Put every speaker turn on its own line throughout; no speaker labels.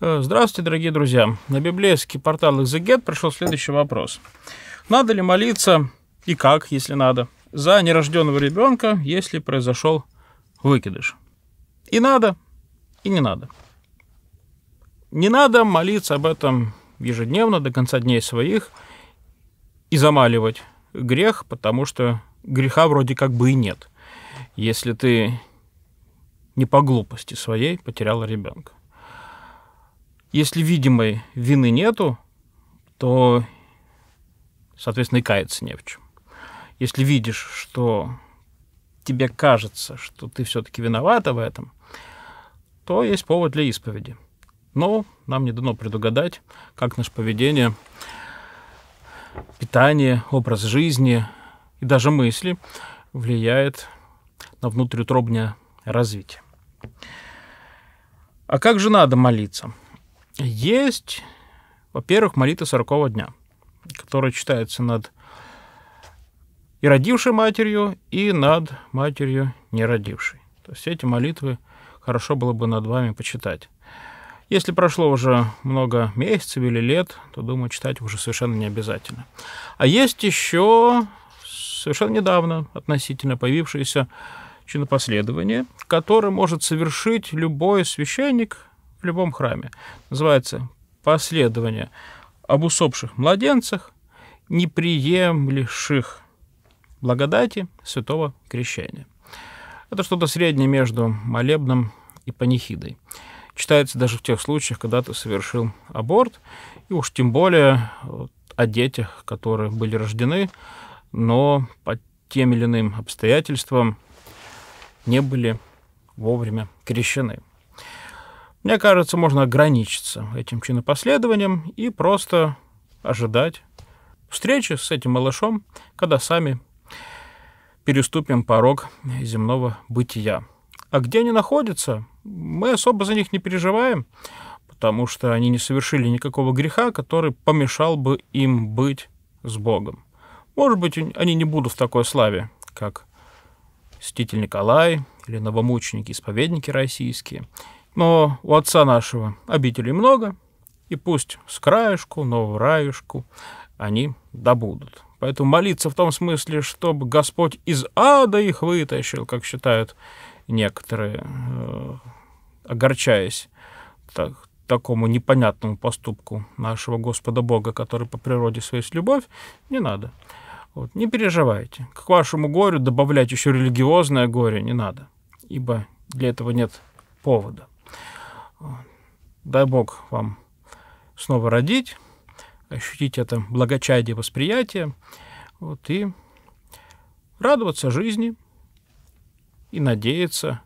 Э, здравствуйте, дорогие друзья. На библейский портал Exeget пришел следующий вопрос. Надо ли молиться и как, если надо, за нерожденного ребенка, если произошел выкидыш? И надо, и не надо. Не надо молиться об этом ежедневно до конца дней своих и замаливать грех, потому что греха вроде как бы и нет, если ты не по глупости своей потеряла ребенка. Если видимой вины нету, то, соответственно, и каяться не в чем. Если видишь, что тебе кажется, что ты все-таки виновата в этом, то есть повод для исповеди. Но нам не дано предугадать, как наше поведение, питание, образ жизни и даже мысли влияет на внутриутробное развитие. А как же надо молиться? Есть, во-первых, молитва 40 дня, которая читается над и родившей матерью, и над матерью не родившей. То есть эти молитвы хорошо было бы над вами почитать. Если прошло уже много месяцев или лет, то, думаю, читать уже совершенно не обязательно. А есть еще совершенно недавно относительно появившееся чинопоследование, которое может совершить любой священник – в любом храме. Называется «Последование об усопших младенцах, неприемлеших благодати святого крещения». Это что-то среднее между молебном и панихидой. Читается даже в тех случаях, когда ты совершил аборт, и уж тем более о детях, которые были рождены, но по тем или иным обстоятельствам не были вовремя крещены. Мне кажется, можно ограничиться этим чинопоследованием и просто ожидать встречи с этим малышом, когда сами переступим порог земного бытия. А где они находятся, мы особо за них не переживаем, потому что они не совершили никакого греха, который помешал бы им быть с Богом. Может быть, они не будут в такой славе, как Святитель Николай или новомученики-исповедники российские – но у отца нашего обителей много, и пусть с краешку, но в раюшку они добудут. Поэтому молиться в том смысле, чтобы Господь из ада их вытащил, как считают некоторые, э, огорчаясь так, такому непонятному поступку нашего Господа Бога, который по природе своей есть любовь, не надо. Вот, не переживайте. К вашему горю добавлять еще религиозное горе не надо, ибо для этого нет повода. Дай Бог вам снова родить, ощутить это благочадие восприятия, вот, и радоваться жизни и надеяться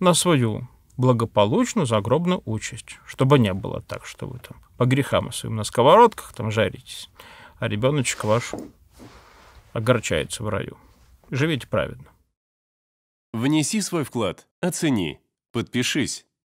на свою благополучную загробную участь, чтобы не было так, что вы там по грехам своим на сковородках там жаритесь, а ребеночек ваш огорчается в раю. Живите праведно. Внеси свой вклад, оцени, подпишись